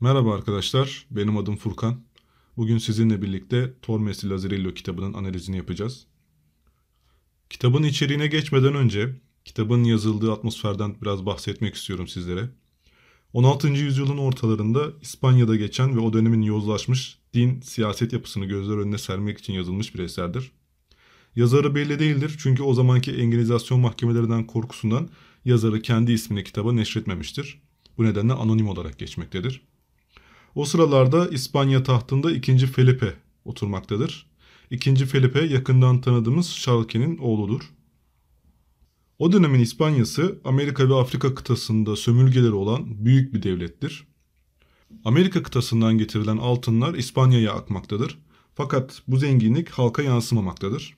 Merhaba arkadaşlar, benim adım Furkan. Bugün sizinle birlikte Tormesi Lazarillo kitabının analizini yapacağız. Kitabın içeriğine geçmeden önce kitabın yazıldığı atmosferden biraz bahsetmek istiyorum sizlere. 16. yüzyılın ortalarında İspanya'da geçen ve o dönemin yozlaşmış din siyaset yapısını gözler önüne sermek için yazılmış bir eserdir. Yazarı belli değildir çünkü o zamanki Engelizasyon mahkemelerinden korkusundan yazarı kendi ismini kitaba neşretmemiştir. Bu nedenle anonim olarak geçmektedir. O sıralarda İspanya tahtında 2. Felipe oturmaktadır. 2. Felipe yakından tanıdığımız Şarlke'nin oğludur. O dönemin İspanyası Amerika ve Afrika kıtasında sömürgeleri olan büyük bir devlettir. Amerika kıtasından getirilen altınlar İspanya'ya akmaktadır. Fakat bu zenginlik halka yansımamaktadır.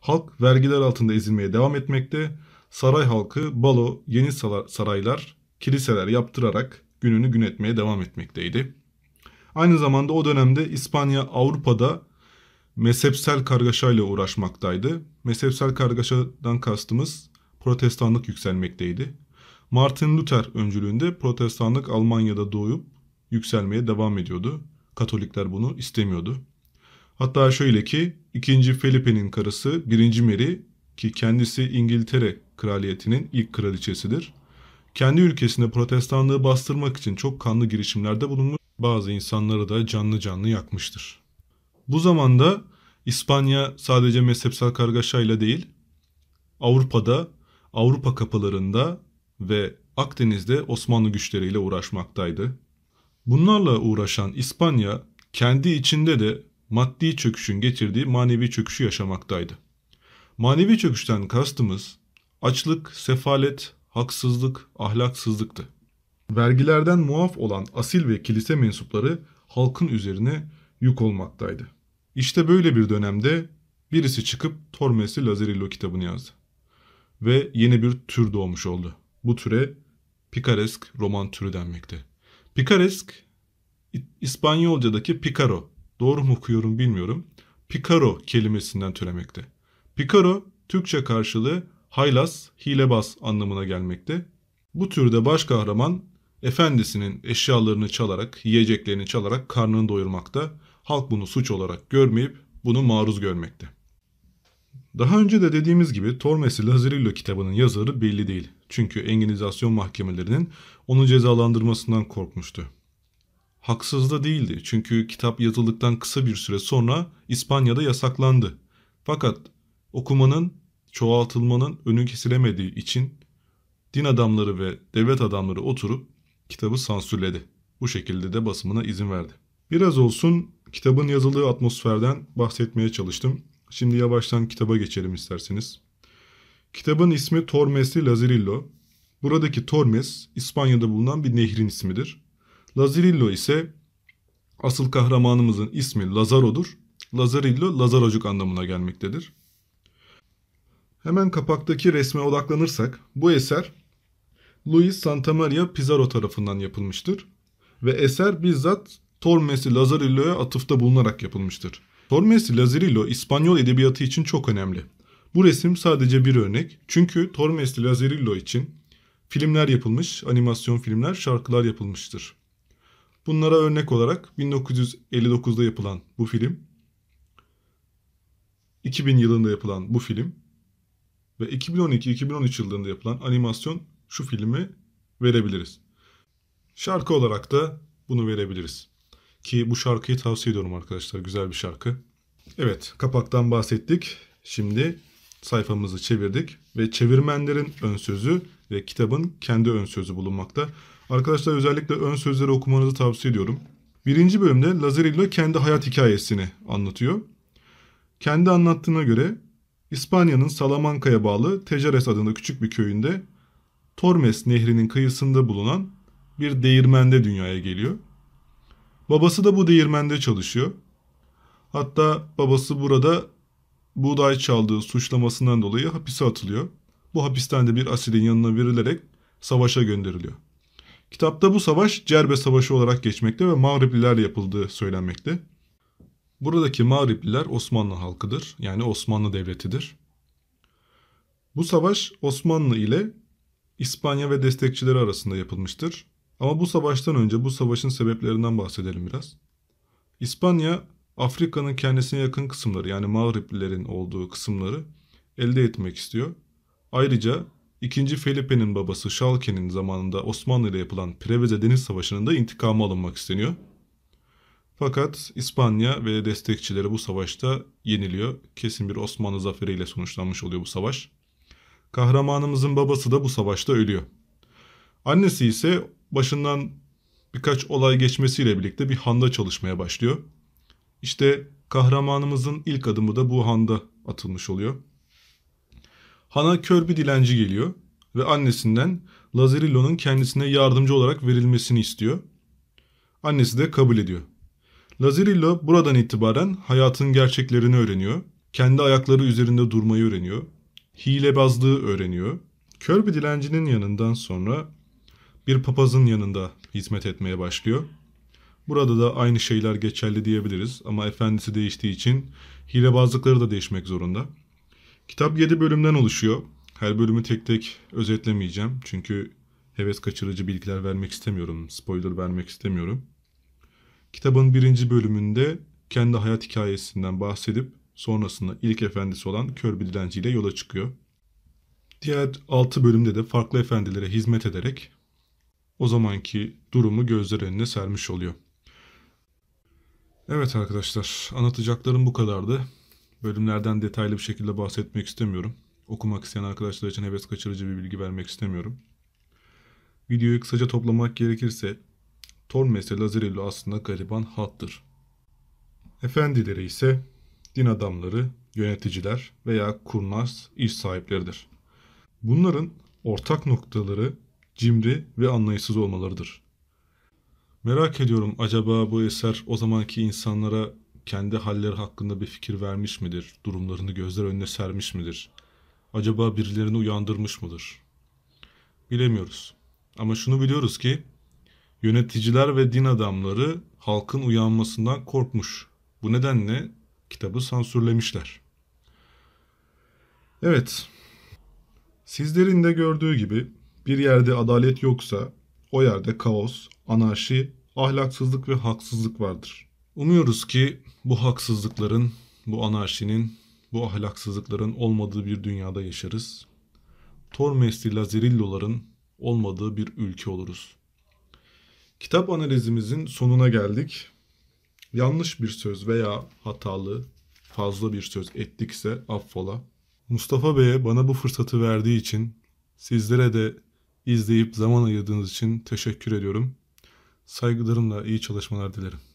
Halk vergiler altında ezilmeye devam etmekte. Saray halkı balo, yeni saraylar, kiliseler yaptırarak gününü gün etmeye devam etmekteydi. Aynı zamanda o dönemde İspanya Avrupa'da mezhepsel kargaşayla uğraşmaktaydı. Mezhepsel kargaşadan kastımız protestanlık yükselmekteydi. Martin Luther öncülüğünde protestanlık Almanya'da doğup yükselmeye devam ediyordu. Katolikler bunu istemiyordu. Hatta şöyle ki 2. Felipe'nin karısı 1. Mary ki kendisi İngiltere kraliyetinin ilk kraliçesidir. Kendi ülkesinde protestanlığı bastırmak için çok kanlı girişimlerde bulunmuş bazı insanları da canlı canlı yakmıştır. Bu zamanda İspanya sadece mezhepsel kargaşayla değil, Avrupa'da, Avrupa kapılarında ve Akdeniz'de Osmanlı güçleriyle uğraşmaktaydı. Bunlarla uğraşan İspanya kendi içinde de maddi çöküşün getirdiği manevi çöküşü yaşamaktaydı. Manevi çöküşten kastımız açlık, sefalet, haksızlık, ahlaksızlıktı. Vergilerden muaf olan asil ve kilise mensupları halkın üzerine yük olmaktaydı. İşte böyle bir dönemde birisi çıkıp Tormes'i Lazarillo kitabını yazdı. Ve yeni bir tür doğmuş oldu. Bu türe Picaresk roman türü denmekte. Picaresk İspanyolcadaki picaro, doğru mu okuyorum bilmiyorum. Picaro kelimesinden türemekte. Picaro Türkçe karşılığı haylaz, hilebaz anlamına gelmekte. Bu türde baş kahraman efendisinin eşyalarını çalarak, yiyeceklerini çalarak karnını doyurmakta. Halk bunu suç olarak görmeyip bunu maruz görmekte. Daha önce de dediğimiz gibi Tormesi Lazarillo kitabının yazarı belli değil. Çünkü Enginizasyon mahkemelerinin onu cezalandırmasından korkmuştu. Haksız da değildi çünkü kitap yazıldıktan kısa bir süre sonra İspanya'da yasaklandı. Fakat okumanın, çoğaltılmanın önü kesilemediği için din adamları ve devlet adamları oturup kitabı sansürledi. Bu şekilde de basımına izin verdi. Biraz olsun kitabın yazıldığı atmosferden bahsetmeye çalıştım. Şimdi yavaştan kitaba geçelim isterseniz. Kitabın ismi Tormesli Lazarillo. Buradaki Tormes İspanya'da bulunan bir nehrin ismidir. Lazarillo ise asıl kahramanımızın ismi Lazaro'dur. Lazarillo Lazarocuk anlamına gelmektedir. Hemen kapaktaki resme odaklanırsak bu eser Luis Santamaria Pizarro tarafından yapılmıştır ve eser bizzat Tormesi Lazarillo'ya atıfta bulunarak yapılmıştır. Tormesi Lazarillo İspanyol edebiyatı için çok önemli. Bu resim sadece bir örnek çünkü Tormesi Lazarillo için filmler yapılmış, animasyon filmler, şarkılar yapılmıştır. Bunlara örnek olarak 1959'da yapılan bu film, 2000 yılında yapılan bu film ve 2012-2013 yıllarında yapılan animasyon şu filmi verebiliriz. Şarkı olarak da bunu verebiliriz. Ki bu şarkıyı tavsiye ediyorum arkadaşlar. Güzel bir şarkı. Evet kapaktan bahsettik. Şimdi sayfamızı çevirdik ve çevirmenlerin ön sözü ve kitabın kendi ön sözü bulunmakta. Arkadaşlar özellikle ön sözleri okumanızı tavsiye ediyorum. Birinci bölümde Lazarillo kendi hayat hikayesini anlatıyor. Kendi anlattığına göre İspanya'nın Salamanca'ya bağlı Tejeres adında küçük bir köyünde Tormes nehrinin kıyısında bulunan bir değirmende dünyaya geliyor. Babası da bu değirmende çalışıyor. Hatta babası burada buğday çaldığı suçlamasından dolayı hapise atılıyor. Bu hapisten de bir asilin yanına verilerek savaşa gönderiliyor. Kitapta bu savaş Cerbe Savaşı olarak geçmekte ve Mağriplilerle yapıldığı söylenmekte. Buradaki Mağripliler Osmanlı halkıdır. Yani Osmanlı Devleti'dir. Bu savaş Osmanlı ile İspanya ve destekçileri arasında yapılmıştır. Ama bu savaştan önce bu savaşın sebeplerinden bahsedelim biraz. İspanya, Afrika'nın kendisine yakın kısımları yani Mağriplilerin olduğu kısımları elde etmek istiyor. Ayrıca 2. Felipe'nin babası Şalke'nin zamanında Osmanlı ile yapılan Preveze Deniz Savaşı'nın da intikamı alınmak isteniyor. Fakat İspanya ve destekçileri bu savaşta yeniliyor. Kesin bir Osmanlı zaferiyle sonuçlanmış oluyor bu savaş. Kahramanımızın babası da bu savaşta ölüyor. Annesi ise başından birkaç olay geçmesiyle birlikte bir handa çalışmaya başlıyor. İşte kahramanımızın ilk adımı da bu handa atılmış oluyor. Hana kör bir dilenci geliyor ve annesinden Lazarillo'nun kendisine yardımcı olarak verilmesini istiyor. Annesi de kabul ediyor. Lazarillo buradan itibaren hayatın gerçeklerini öğreniyor. Kendi ayakları üzerinde durmayı öğreniyor hilebazlığı öğreniyor. Kör bir dilencinin yanından sonra bir papazın yanında hizmet etmeye başlıyor. Burada da aynı şeyler geçerli diyebiliriz ama efendisi değiştiği için hilebazlıkları da değişmek zorunda. Kitap 7 bölümden oluşuyor. Her bölümü tek tek özetlemeyeceğim çünkü heves kaçırıcı bilgiler vermek istemiyorum, spoiler vermek istemiyorum. Kitabın birinci bölümünde kendi hayat hikayesinden bahsedip sonrasında ilk efendisi olan kör bir dilenciyle yola çıkıyor. Diğer 6 bölümde de farklı efendilere hizmet ederek o zamanki durumu gözler önüne sermiş oluyor. Evet arkadaşlar anlatacaklarım bu kadardı. Bölümlerden detaylı bir şekilde bahsetmek istemiyorum. Okumak isteyen arkadaşlar için heves kaçırıcı bir bilgi vermek istemiyorum. Videoyu kısaca toplamak gerekirse Tormes ile Lazarillo aslında gariban halktır. Efendileri ise din adamları, yöneticiler veya kurnaz iş sahipleridir. Bunların ortak noktaları cimri ve anlayışsız olmalarıdır. Merak ediyorum acaba bu eser o zamanki insanlara kendi halleri hakkında bir fikir vermiş midir? Durumlarını gözler önüne sermiş midir? Acaba birilerini uyandırmış mıdır? Bilemiyoruz. Ama şunu biliyoruz ki yöneticiler ve din adamları halkın uyanmasından korkmuş. Bu nedenle kitabı sansürlemişler. Evet. Sizlerin de gördüğü gibi bir yerde adalet yoksa o yerde kaos, anarşi, ahlaksızlık ve haksızlık vardır. Umuyoruz ki bu haksızlıkların, bu anarşinin, bu ahlaksızlıkların olmadığı bir dünyada yaşarız. Tormesli Lazerilloların olmadığı bir ülke oluruz. Kitap analizimizin sonuna geldik. Yanlış bir söz veya hatalı, fazla bir söz ettikse affola. Mustafa Bey'e bana bu fırsatı verdiği için, sizlere de izleyip zaman ayırdığınız için teşekkür ediyorum. Saygılarımla iyi çalışmalar dilerim.